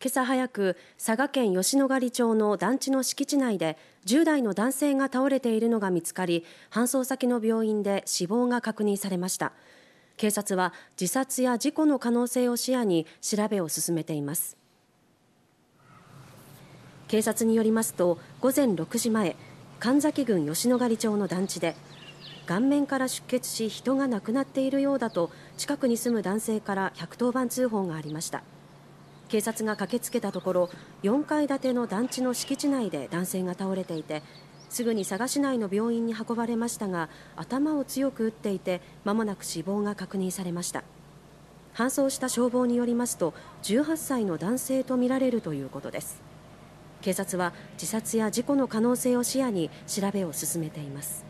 けさ早く佐賀県吉野ヶ里町の団地の敷地内で10代の男性が倒れているのが見つかり搬送先の病院で死亡が確認されました警察は自殺や事故の可能性を視野に調べを進めています警察によりますと午前6時前神崎郡吉野ヶ里町の団地で顔面から出血し人が亡くなっているようだと近くに住む男性から110番通報がありました。警察が駆けつけたところ4階建ての団地の敷地内で男性が倒れていてすぐに佐賀市内の病院に運ばれましたが頭を強く打っていてまもなく死亡が確認されました搬送した消防によりますと18歳の男性とみられるということです警察は自殺や事故の可能性を視野に調べを進めています